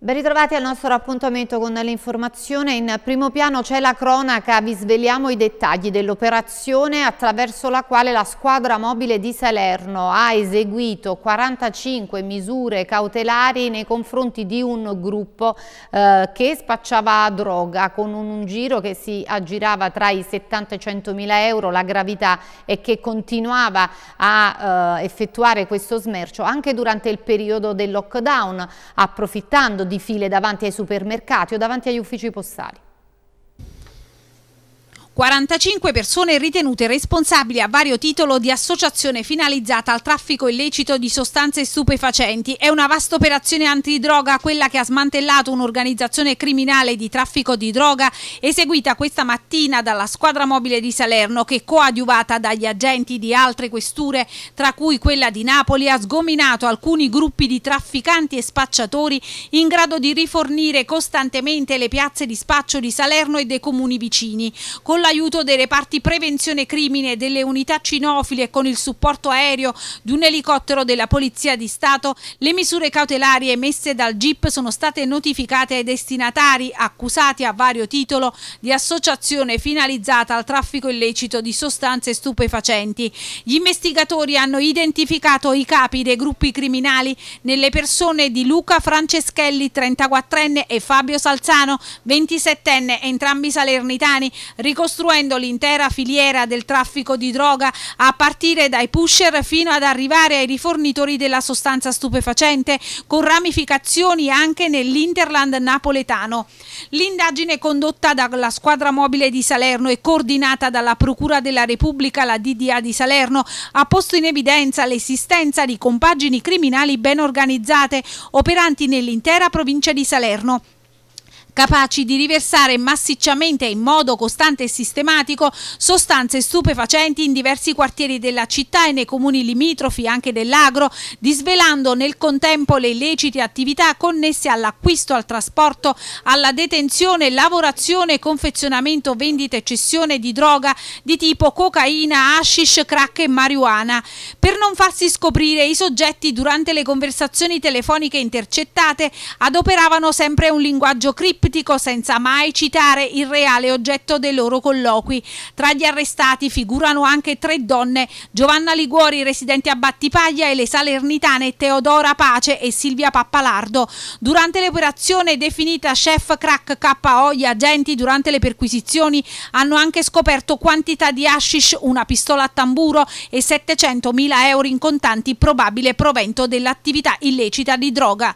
Ben ritrovati al nostro appuntamento con l'informazione. In primo piano c'è la cronaca, vi sveliamo i dettagli dell'operazione attraverso la quale la squadra mobile di Salerno ha eseguito 45 misure cautelari nei confronti di un gruppo eh, che spacciava droga con un giro che si aggirava tra i 70 e i 100 mila euro, la gravità è che continuava a eh, effettuare questo smercio anche durante il periodo del lockdown, approfittando di file davanti ai supermercati o davanti agli uffici postali. 45 persone ritenute responsabili a vario titolo di associazione finalizzata al traffico illecito di sostanze stupefacenti. È una vasta operazione antidroga quella che ha smantellato un'organizzazione criminale di traffico di droga eseguita questa mattina dalla squadra mobile di Salerno che coadiuvata dagli agenti di altre questure tra cui quella di Napoli ha sgominato alcuni gruppi di trafficanti e spacciatori in grado di rifornire costantemente le piazze di spaccio di Salerno e dei comuni vicini. Con la l'aiuto dei reparti prevenzione crimine delle unità cinofili e con il supporto aereo di un elicottero della Polizia di Stato, le misure cautelari emesse dal GIP sono state notificate ai destinatari accusati a vario titolo di associazione finalizzata al traffico illecito di sostanze stupefacenti. Gli investigatori hanno identificato i capi dei gruppi criminali nelle persone di Luca Franceschelli, 34enne, e Fabio Salzano, 27enne, entrambi salernitani, ricostruiti ricostruendo l'intera filiera del traffico di droga a partire dai pusher fino ad arrivare ai rifornitori della sostanza stupefacente con ramificazioni anche nell'Interland napoletano. L'indagine condotta dalla squadra mobile di Salerno e coordinata dalla Procura della Repubblica, la DDA di Salerno, ha posto in evidenza l'esistenza di compagini criminali ben organizzate operanti nell'intera provincia di Salerno capaci di riversare massicciamente in modo costante e sistematico sostanze stupefacenti in diversi quartieri della città e nei comuni limitrofi anche dell'agro, disvelando nel contempo le illecite attività connesse all'acquisto, al trasporto, alla detenzione, lavorazione, confezionamento, vendita e cessione di droga di tipo cocaina, hashish, crack e marijuana. Per non farsi scoprire i soggetti durante le conversazioni telefoniche intercettate adoperavano sempre un linguaggio criptico criptico senza mai citare il reale oggetto dei loro colloqui. Tra gli arrestati figurano anche tre donne, Giovanna Liguori, residente a Battipaglia, e le salernitane Teodora Pace e Silvia Pappalardo. Durante l'operazione definita Chef Crack KO, gli agenti durante le perquisizioni hanno anche scoperto quantità di hashish, una pistola a tamburo e 700.000 euro in contanti probabile provento dell'attività illecita di droga.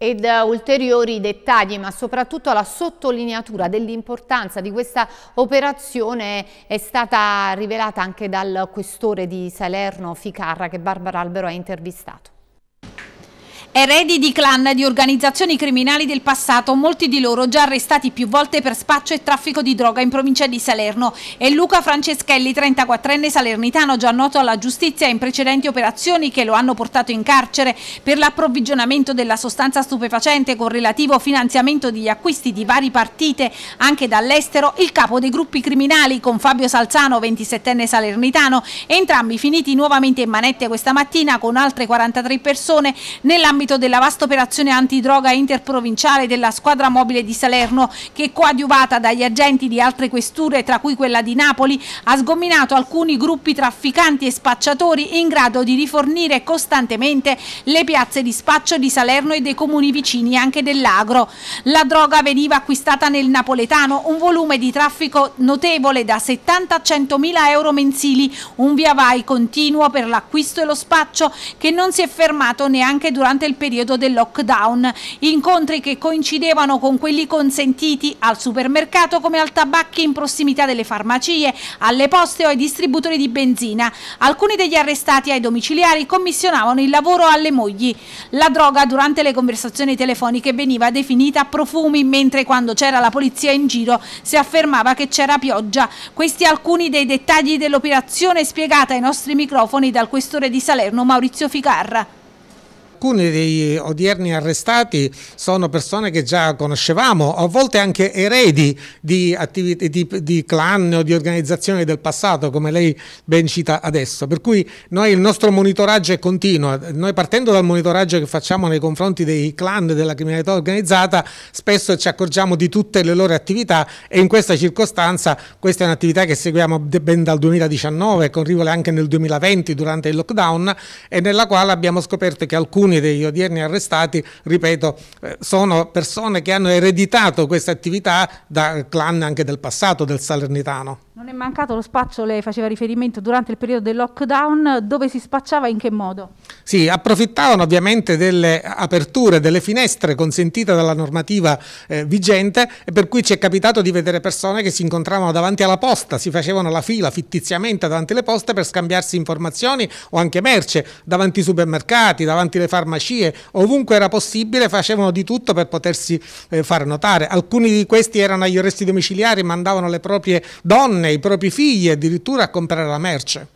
ed eh, ulteriori dettagli, ma soprattutto la sottolineatura dell'importanza di questa operazione è stata rivelata anche dal questore di Salerno Ficarra che Barbara Albero ha intervistato. Eredi di clan di organizzazioni criminali del passato, molti di loro già arrestati più volte per spaccio e traffico di droga in provincia di Salerno e Luca Franceschelli, 34enne salernitano già noto alla giustizia in precedenti operazioni che lo hanno portato in carcere per l'approvvigionamento della sostanza stupefacente con relativo finanziamento degli acquisti di vari partite anche dall'estero, il capo dei gruppi criminali con Fabio Salzano, 27enne salernitano, entrambi finiti nuovamente in manette questa mattina con altre 43 persone nell'ambito nell'ambito della vasta operazione antidroga interprovinciale della squadra mobile di Salerno che coadiuvata dagli agenti di altre questure tra cui quella di Napoli ha sgominato alcuni gruppi trafficanti e spacciatori in grado di rifornire costantemente le piazze di spaccio di Salerno e dei comuni vicini anche dell'agro. La droga veniva acquistata nel napoletano un volume di traffico notevole da 70 a 100 mila euro mensili, un via vai continuo per l'acquisto e lo spaccio che non si è fermato neanche durante del periodo del lockdown, incontri che coincidevano con quelli consentiti al supermercato come al tabacchi in prossimità delle farmacie, alle poste o ai distributori di benzina. Alcuni degli arrestati ai domiciliari commissionavano il lavoro alle mogli. La droga durante le conversazioni telefoniche veniva definita profumi, mentre quando c'era la polizia in giro si affermava che c'era pioggia. Questi alcuni dei dettagli dell'operazione spiegata ai nostri microfoni dal questore di Salerno Maurizio Ficarra alcuni dei odierni arrestati sono persone che già conoscevamo, a volte anche eredi di, di, di clan o di organizzazioni del passato, come lei ben cita adesso. Per cui noi il nostro monitoraggio è continuo. Noi partendo dal monitoraggio che facciamo nei confronti dei clan della criminalità organizzata, spesso ci accorgiamo di tutte le loro attività e in questa circostanza questa è un'attività che seguiamo ben dal 2019, con rivole anche nel 2020 durante il lockdown e nella quale abbiamo scoperto che alcuni alcuni degli odierni arrestati, ripeto, eh, sono persone che hanno ereditato questa attività da clan anche del passato del Salernitano. Non è mancato lo spaccio, lei faceva riferimento durante il periodo del lockdown, dove si spacciava in che modo? Sì, approfittavano ovviamente delle aperture, delle finestre consentite dalla normativa eh, vigente e per cui ci è capitato di vedere persone che si incontravano davanti alla posta, si facevano la fila fittiziamente davanti alle poste per scambiarsi informazioni o anche merce, davanti ai supermercati, davanti alle farmacie, ovunque era possibile facevano di tutto per potersi eh, far notare. Alcuni di questi erano agli arresti domiciliari, mandavano le proprie donne donne, i propri figli addirittura a comprare la merce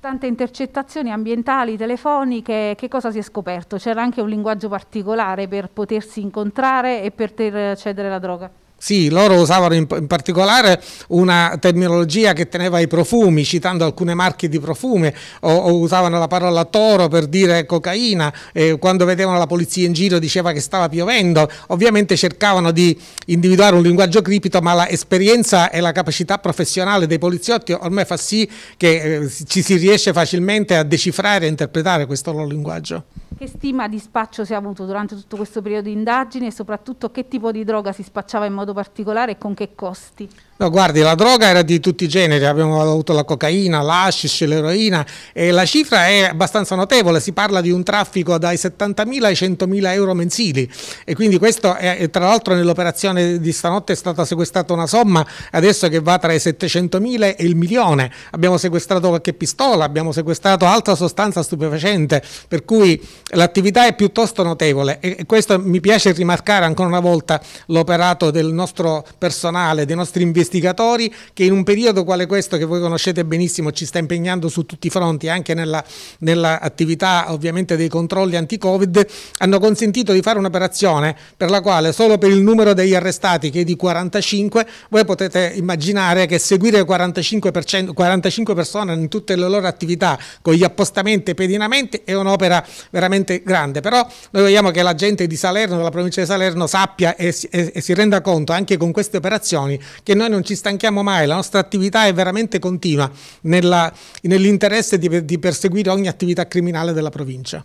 tante intercettazioni ambientali, telefoniche, che cosa si è scoperto? C'era anche un linguaggio particolare per potersi incontrare e per cedere la droga? Sì, loro usavano in, in, particolare una terminologia che teneva i profumi, citando alcune marche di profumi, o, o usavano la parola toro per dire cocaina, eh, quando vedevano la polizia in giro diceva che stava piovendo, ovviamente cercavano di individuare un linguaggio cripto, ma l'esperienza e la capacità professionale dei poliziotti ormai fa sì che eh, ci si riesce facilmente a decifrare e interpretare questo loro linguaggio. Che stima di spaccio si è avuto durante tutto questo periodo di indagine e soprattutto che tipo di droga si spacciava in modo particolare e con che costi? No, guardi, la droga era di tutti i generi, abbiamo avuto la cocaina, l'ascis, l'eroina e la cifra è abbastanza notevole, si parla di un traffico dai 70.000 ai 100.000 euro mensili e quindi questo è, tra l'altro nell'operazione di stanotte è stata sequestrata una somma adesso che va tra i 700.000 e il milione, abbiamo sequestrato qualche pistola, abbiamo sequestrato altra sostanza stupefacente per cui L'attività è piuttosto notevole e questo mi piace rimarcare ancora una volta l'operato del nostro personale, dei nostri investigatori che in un periodo quale questo che voi conoscete benissimo ci sta impegnando su tutti i fronti anche nella, nella attività ovviamente dei controlli anti-covid hanno consentito di fare un'operazione per la quale solo per il numero degli arrestati che è di 45 voi potete immaginare che seguire 45, 45 persone in tutte le loro attività con gli appostamenti e pedinamenti è un'opera veramente veramente grande, però noi vogliamo che la gente di Salerno, della provincia di Salerno, sappia e, e, e si renda conto anche con queste operazioni che noi non ci stanchiamo mai, la nostra attività è veramente continua nell'interesse di, di perseguire ogni attività criminale della provincia.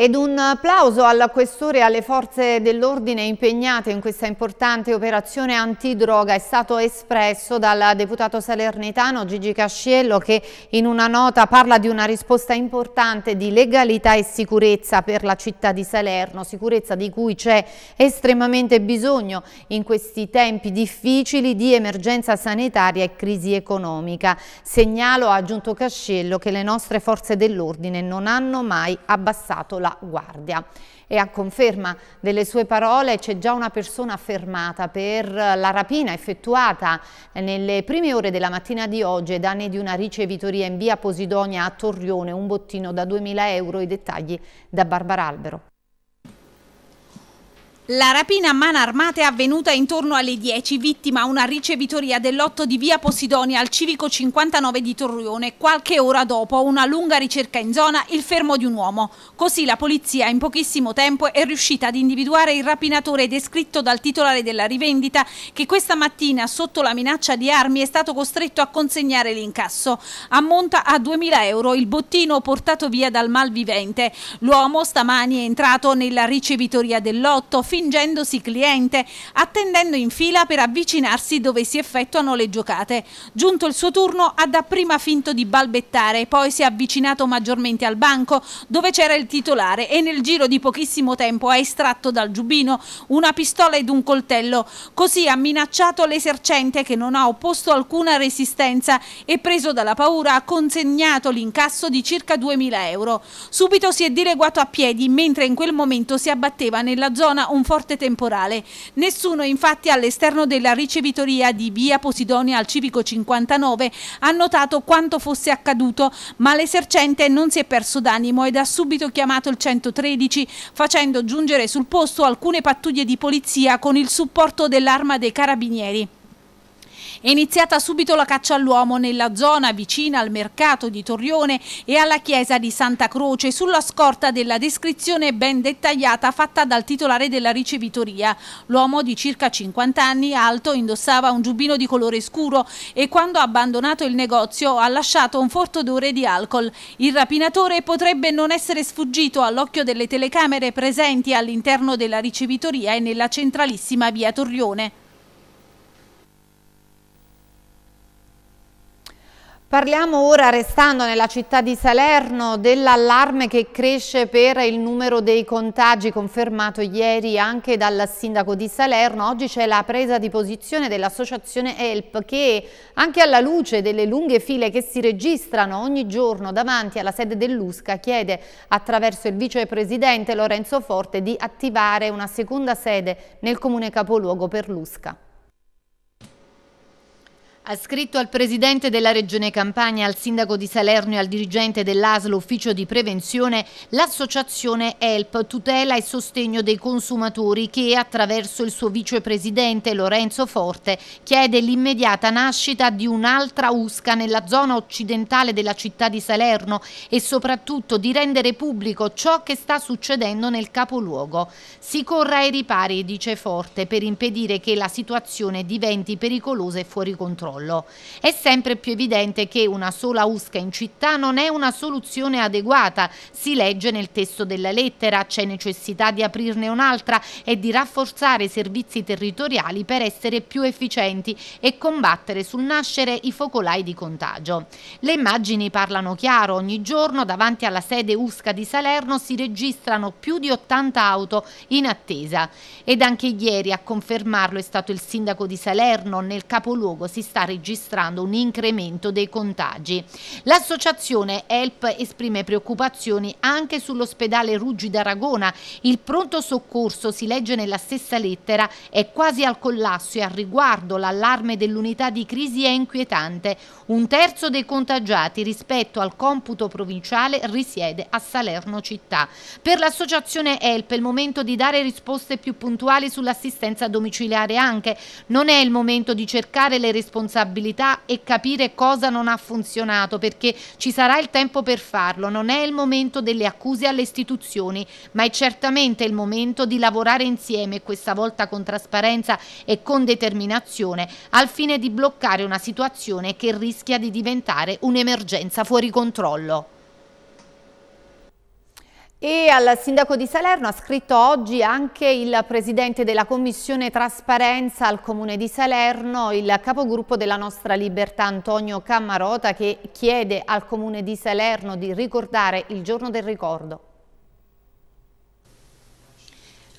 Ed un applauso al questore e alle forze dell'ordine impegnate in questa importante operazione antidroga è stato espresso dal deputato salernitano Gigi Casciello che in una nota parla di una risposta importante di legalità e sicurezza per la città di Salerno, sicurezza di cui c'è estremamente bisogno in questi tempi difficili di emergenza sanitaria e crisi economica. Segnalo, ha aggiunto Casciello, che le nostre forze dell'ordine non hanno mai abbassato la sola guardia. E a conferma delle sue parole c'è già una persona fermata per la rapina effettuata nelle prime ore della mattina di oggi ai danni di una ricevitoria in via Posidonia a Torrione, un bottino da 2.000 euro, i dettagli da Barbara Albero. La rapina a mano armata è avvenuta intorno alle 10, vittima una ricevitoria del lotto di via Posidonia al civico 59 di Torrione. Qualche ora dopo una lunga ricerca in zona, il fermo di un uomo. Così la polizia in pochissimo tempo è riuscita ad individuare il rapinatore descritto dal titolare della rivendita che questa mattina sotto la minaccia di armi è stato costretto a consegnare l'incasso. Ammonta a 2.000 euro il bottino portato via dal malvivente. L'uomo stamani è entrato nella ricevitoria del lotto fingendosi cliente, attendendo in fila per avvicinarsi dove si effettuano le giocate. Giunto il suo turno ha dapprima finto di balbettare, poi si è avvicinato maggiormente al banco dove c'era il titolare e nel giro di pochissimo tempo ha estratto dal giubbino una pistola ed un coltello. Così ha minacciato l'esercente che non ha opposto alcuna resistenza e preso dalla paura ha consegnato l'incasso di circa 2.000 euro. Subito si è dileguato a piedi mentre in quel momento si abbatteva nella zona un forte temporale. Nessuno infatti all'esterno della ricevitoria di via Posidonia al civico 59 ha notato quanto fosse accaduto, ma l'esercente non si è perso d'animo ed ha subito chiamato il 113 facendo giungere sul posto alcune pattuglie di polizia con il supporto dell'arma dei carabinieri. È iniziata subito la caccia all'uomo nella zona vicina al mercato di Torrione e alla chiesa di Santa Croce sulla scorta della descrizione ben dettagliata fatta dal titolare della ricevitoria. L'uomo di circa 50 anni, alto, indossava un giubbino di colore scuro e quando ha abbandonato il negozio ha lasciato un forte odore di alcol. Il rapinatore potrebbe non essere sfuggito all'occhio delle telecamere presenti all'interno della ricevitoria e nella centralissima via Torrione. Parliamo ora, restando nella città di Salerno, dell'allarme che cresce per il numero dei contagi confermato ieri anche dal sindaco di Salerno. Oggi c'è la presa di posizione dell'associazione ELP che anche alla luce delle lunghe file che si registrano ogni giorno davanti alla sede dell'USCA chiede attraverso il vicepresidente Lorenzo Forte di attivare una seconda sede nel comune capoluogo per l'USCA. Ha scritto al Presidente della Regione Campania, al Sindaco di Salerno e al dirigente dell'ASL Ufficio di Prevenzione l'associazione ELP Tutela e Sostegno dei Consumatori che attraverso il suo vicepresidente Lorenzo Forte chiede l'immediata nascita di un'altra USCA nella zona occidentale della città di Salerno e soprattutto di rendere pubblico ciò che sta succedendo nel capoluogo. Si corra ai ripari, dice Forte, per impedire che la situazione diventi pericolosa e fuori controllo crollo. È sempre più evidente che una sola usca in città non è una soluzione adeguata, si legge nel testo della lettera, c'è necessità di aprirne un'altra e di rafforzare i servizi territoriali per essere più efficienti e combattere sul nascere i focolai di contagio. Le immagini parlano chiaro, ogni giorno davanti alla sede Usca di Salerno si registrano più di 80 auto in attesa ed anche ieri a confermarlo è stato il sindaco di Salerno, nel capoluogo si sta registrando un incremento dei contagi. L'associazione Help esprime preoccupazioni anche sull'ospedale Ruggi d'Aragona. Il pronto soccorso, si legge nella stessa lettera, è quasi al collasso e al riguardo l'allarme dell'unità di crisi è inquietante. Un terzo dei contagiati rispetto al computo provinciale risiede a Salerno città. Per l'associazione Help è il momento di dare risposte più puntuali sull'assistenza domiciliare anche. Non è il momento di cercare le responsabilità responsabilità e capire cosa non ha funzionato perché ci sarà il tempo per farlo, non è il momento delle accuse alle istituzioni, ma è certamente il momento di lavorare insieme, questa volta con trasparenza e con determinazione, al fine di bloccare una situazione che rischia di diventare un'emergenza fuori controllo. E al sindaco di Salerno ha scritto oggi anche il presidente della commissione trasparenza al comune di Salerno, il capogruppo della nostra libertà Antonio Cammarota che chiede al comune di Salerno di ricordare il giorno del ricordo.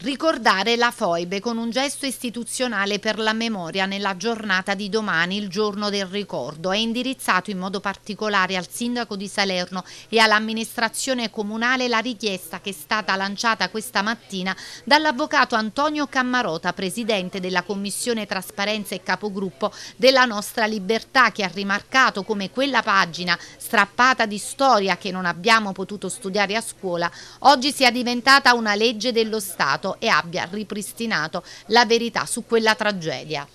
Ricordare la Foibe con un gesto istituzionale per la memoria nella giornata di domani, il giorno del ricordo, è indirizzato in modo particolare al sindaco di Salerno e all'amministrazione comunale la richiesta che è stata lanciata questa mattina dall'avvocato Antonio Cammarota, presidente della Commissione Trasparenza e capogruppo della Nostra Libertà, che ha rimarcato come quella pagina strappata di storia che non abbiamo potuto studiare a scuola, oggi sia diventata una legge dello Stato accertato e abbia ripristinato la verità su quella tragedia.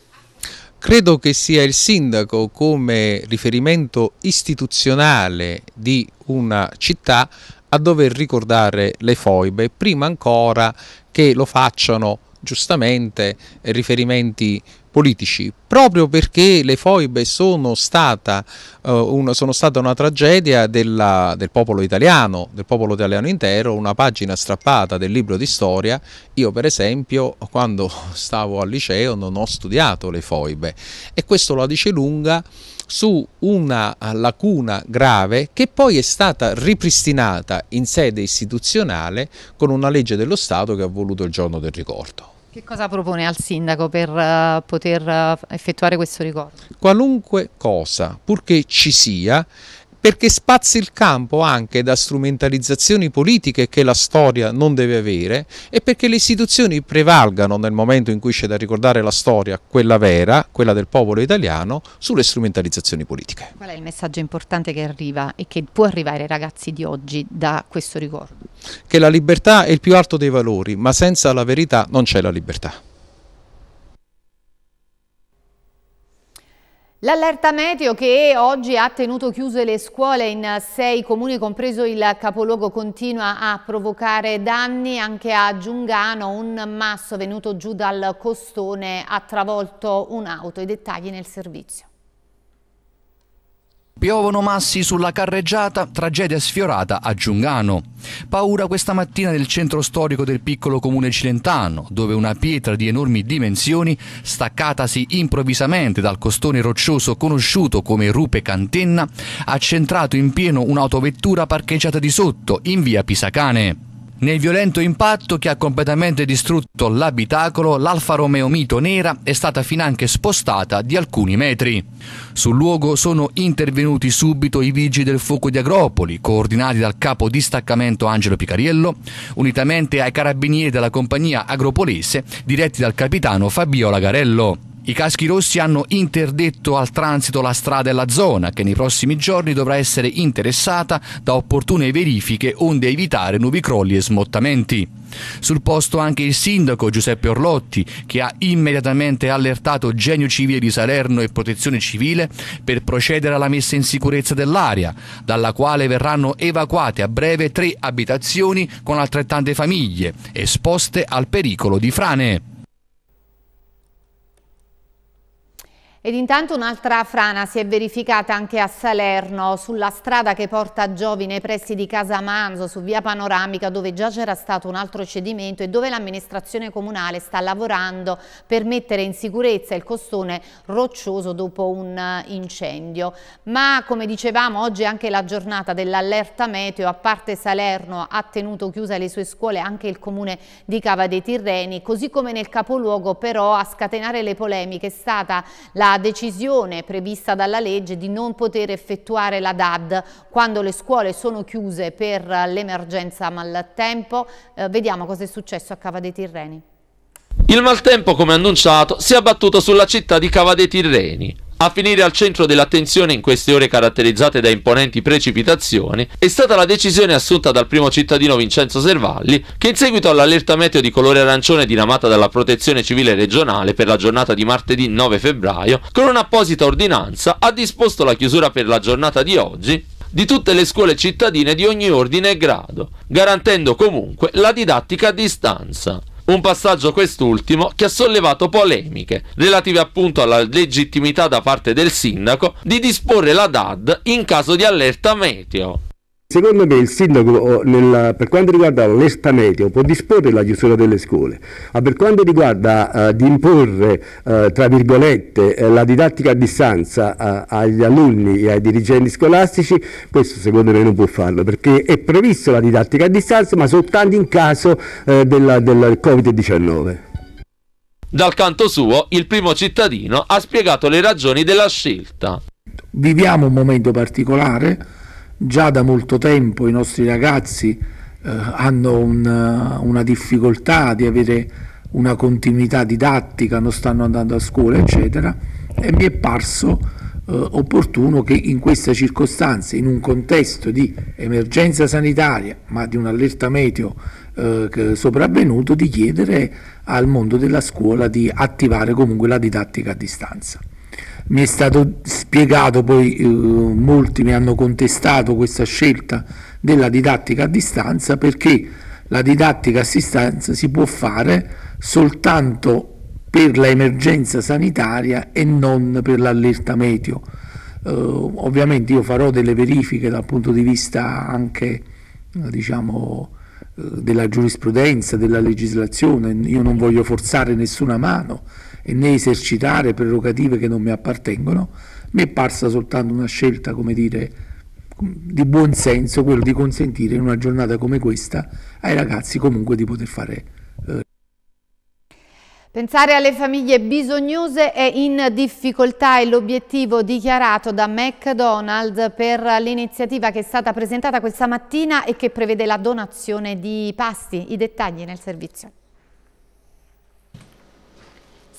Credo che sia il sindaco come riferimento istituzionale di una città a dover ricordare le foibe prima ancora che lo facciano giustamente riferimenti politici, proprio perché le foibe sono, stata, uh, una, sono state una tragedia della, del popolo italiano, del popolo italiano intero, una pagina strappata del libro di storia. Io per esempio quando stavo al liceo non ho studiato le foibe e questo la dice lunga su una lacuna grave che poi è stata ripristinata in sede istituzionale con una legge dello Stato che ha voluto il giorno del ricordo. Che cosa propone al sindaco per uh, poter uh, effettuare questo ricordo? Qualunque cosa, purché ci sia perché spazia il campo anche da strumentalizzazioni politiche che la storia non deve avere e perché le istituzioni prevalgano nel momento in cui c'è da ricordare la storia, quella vera, quella del popolo italiano, sulle strumentalizzazioni politiche. Qual è il messaggio importante che arriva e che può arrivare ai ragazzi di oggi da questo ricordo? Che la libertà è il più alto dei valori, ma senza la verità non c'è la libertà. L'allerta meteo che oggi ha tenuto chiuse le scuole in sei comuni, compreso il capoluogo, continua a provocare danni anche a Giungano. Un masso venuto giù dal costone ha travolto un'auto. I dettagli nel servizio. Piovono massi sulla carreggiata, tragedia sfiorata a Giungano. Paura questa mattina nel centro storico del piccolo comune cilentano, dove una pietra di enormi dimensioni, staccatasi improvvisamente dal costone roccioso conosciuto come rupe cantenna, ha centrato in pieno un'autovettura parcheggiata di sotto, in via Pisacane nel violento impatto che ha completamente distrutto l'abitacolo, l'Alfa Romeo Mito nera è stata finanche spostata di alcuni metri. Sul luogo sono intervenuti subito i vigili del fuoco di Agropoli, coordinati dal capo distaccamento Angelo Picariello, unitamente ai carabinieri della compagnia agropolese, diretti dal capitano Fabio Lagarello. I caschi rossi hanno interdetto al transito la strada e la zona, che nei prossimi giorni dovrà essere interessata da opportune verifiche onde evitare nuovi crolli e smottamenti. Sul posto anche il sindaco Giuseppe Orlotti, che ha immediatamente allertato Genio Civile di Salerno e Protezione Civile per procedere alla messa in sicurezza dell'area, dalla quale verranno evacuate a breve tre abitazioni con altrettante famiglie, esposte al pericolo di frane. Ed intanto un'altra frana si è verificata anche a Salerno, sulla strada che porta a Giovi nei pressi di Casa Manzo, su via Panoramica, dove già c'era stato un altro cedimento e dove l'amministrazione comunale sta lavorando per mettere in sicurezza il costone roccioso dopo un eh, incendio. Ma come dicevamo, oggi è anche la giornata dell'allerta meteo, a parte Salerno ha tenuto chiuse le sue scuole anche il comune di Cava dei Tirreni, così come nel capoluogo però a scatenare le polemiche è stata la decisione prevista dalla legge di non poter effettuare la DAD quando le scuole sono chiuse per l'emergenza maltempo. Eh, vediamo cosa è successo a Cava dei Tirreni. Il maltempo, come annunciato, si è abbattuto sulla città di Cava dei Tirreni. A finire al centro dell'attenzione in queste ore caratterizzate da imponenti precipitazioni è stata la decisione assunta dal primo cittadino Vincenzo Servalli che in seguito all'allerta meteo di colore arancione diramata dalla Protezione Civile regionale per la giornata di martedì 9 febbraio, con un'apposita ordinanza ha disposto la chiusura per la giornata di oggi di tutte le scuole cittadine di ogni ordine e grado, garantendo comunque la didattica a distanza. Un passaggio quest'ultimo che ha sollevato polemiche relative appunto alla legittimità da parte del sindaco di disporre la DAD in caso di allerta meteo. Secondo me il sindaco oh, nel, per quanto riguarda l'esta meteo può disporre la chiusura delle scuole, ma per quanto riguarda eh, di imporre eh, tra virgolette eh, la didattica a distanza eh, agli alunni e ai dirigenti scolastici, questo secondo me non può farlo perché è prevista la didattica a distanza ma soltanto in caso della, eh, del Covid-19. Dal canto suo, il primo cittadino ha spiegato le ragioni della scelta. Viviamo un momento particolare già da molto tempo i nostri ragazzi eh, hanno un, eh, una difficoltà di avere una continuità didattica, non stanno andando a scuola, eccetera, e mi è parso eh, opportuno che in queste circostanze, in un contesto di emergenza sanitaria, ma di un allerta meteo eh, sopravvenuto, di chiedere al mondo della scuola di attivare comunque la didattica a distanza mi è stato spiegato, poi eh, molti mi hanno contestato questa scelta della didattica a distanza perché la didattica a distanza si può fare soltanto per l'emergenza sanitaria e non per l'allerta meteo. Eh, ovviamente io farò delle verifiche dal punto di vista anche eh, diciamo, eh, della giurisprudenza, della legislazione, io non voglio forzare nessuna mano, e né esercitare prerogative che non mi appartengono, mi è parsa soltanto una scelta, come dire, di buon senso, quello di consentire in una giornata come questa ai ragazzi comunque di poter fare eh, Pensare alle famiglie bisognose e in difficoltà è l'obiettivo dichiarato da McDonald's per l'iniziativa che è stata presentata questa mattina e che prevede la donazione di pasti. I dettagli nel servizio.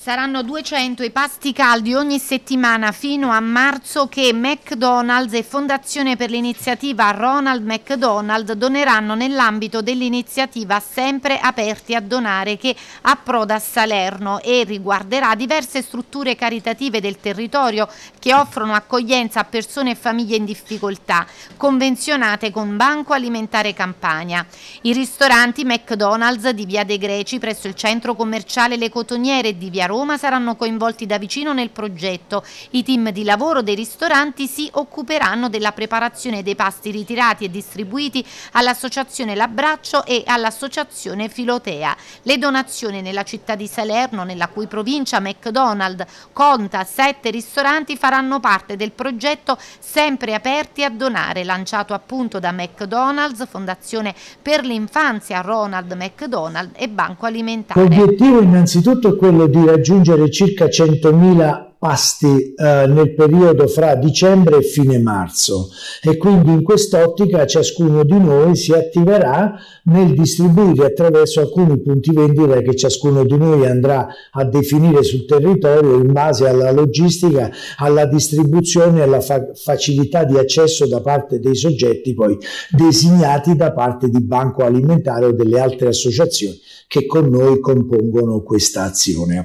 Saranno 200 i pasti caldi ogni settimana fino a marzo che McDonald's e Fondazione per l'iniziativa Ronald McDonald doneranno nell'ambito dell'iniziativa Sempre aperti a donare che approda a Salerno e riguarderà diverse strutture caritative del territorio che offrono accoglienza a persone e famiglie in difficoltà, convenzionate con Banco Alimentare Campania. I ristoranti McDonald's di Via De Greci presso il centro commerciale Le Cotoniere di Via Roma Roma saranno coinvolti da vicino nel progetto. I team di lavoro dei ristoranti si occuperanno della preparazione dei pasti ritirati e distribuiti all'Associazione L'Abbraccio e all'Associazione Filotea. Le donazioni nella città di Salerno, nella cui provincia McDonald's conta sette ristoranti, faranno parte del progetto Sempre Aperti a Donare, lanciato appunto da McDonald's, Fondazione per l'infanzia Ronald McDonald e Banco Alimentare. L'obiettivo innanzitutto è quello di raggiungere raggiungere circa 100.000 pasti eh, nel periodo fra dicembre e fine marzo e quindi in quest'ottica ciascuno di noi si attiverà nel distribuire attraverso alcuni punti vendita che ciascuno di noi andrà a definire sul territorio in base alla logistica, alla distribuzione e alla fa- facilità di accesso da parte dei soggetti poi designati da parte di Banco Alimentare o delle altre associazioni che con noi compongono questa azione.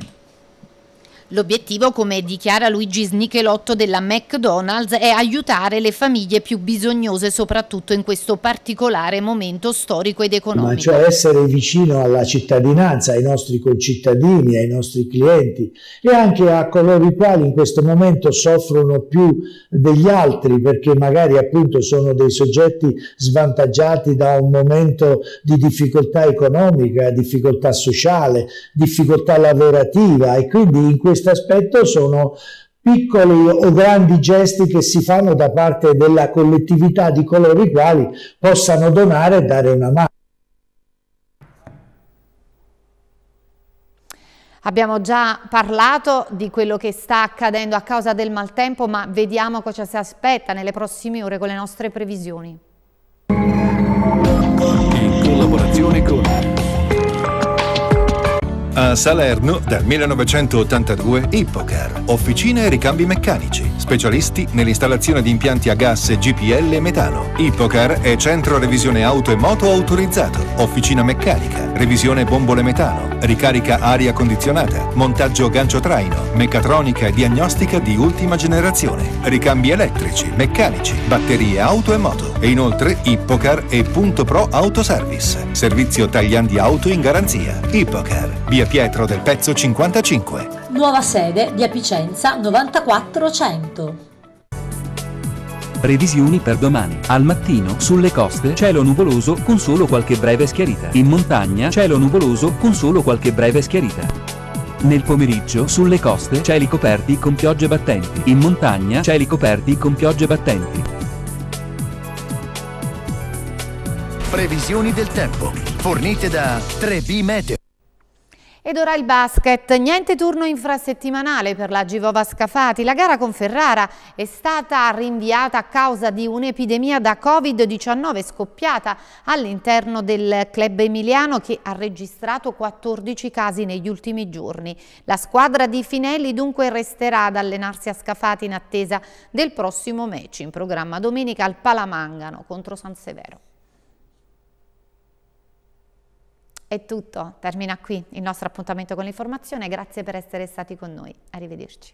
L'obiettivo, come dichiara Luigi Snichelotto della McDonald's, è aiutare le famiglie più bisognose, soprattutto in questo particolare momento storico ed economico. Ma cioè essere vicino alla cittadinanza, ai nostri concittadini, ai nostri clienti e anche a coloro i quali in questo momento soffrono più degli altri perché magari appunto sono dei soggetti svantaggiati da un momento di difficoltà economica, difficoltà sociale, difficoltà lavorativa e quindi in questo questo aspetto sono piccoli o grandi gesti che si fanno da parte della collettività di coloro i quali possano donare e dare una mano. Abbiamo già parlato di quello che sta accadendo a causa del maltempo, ma vediamo cosa si aspetta nelle prossime ore con le nostre previsioni. In collaborazione con a Salerno, dal 1982, Ippocar, officina e ricambi meccanici, specialisti nell'installazione di impianti a gas GPL e metano. Ippocar è centro revisione auto e moto autorizzato, officina meccanica, revisione bombole metano, ricarica aria condizionata, montaggio gancio traino, meccatronica e diagnostica di ultima generazione, ricambi elettrici, meccanici, batterie auto e moto. E inoltre Ippocar e Punto Pro Autoservice, servizio tagliandi auto in garanzia. Ippocar, via via Pietro del Pezzo 55. Nuova sede di Apicenza 9400. Previsioni per domani. Al mattino, sulle coste, cielo nuvoloso con solo qualche breve schiarita. In montagna, cielo nuvoloso con solo qualche breve schiarita. Nel pomeriggio, sulle coste, cieli coperti con piogge battenti. In montagna, cieli coperti con piogge battenti. Previsioni del tempo, fornite da 3B Meteo. Ed ora il basket, niente turno infrasettimanale per la Givova Scafati. La gara con Ferrara è stata rinviata a causa di un'epidemia da Covid-19 scoppiata all'interno del club emiliano che ha registrato 14 casi negli ultimi giorni. La squadra di Finelli dunque resterà ad allenarsi a Scafati in attesa del prossimo match in programma domenica al Palamangano contro San Severo. È tutto, termina qui il nostro appuntamento con l'informazione, grazie per essere stati con noi, arrivederci.